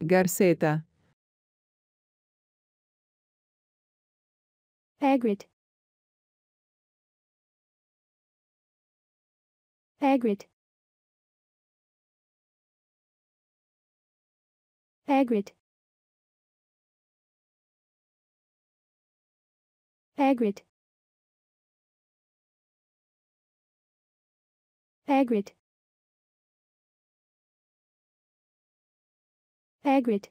Garceta. Pagrid. Pagrid. Pagrid. Pagrid. Pagrid. Hagrid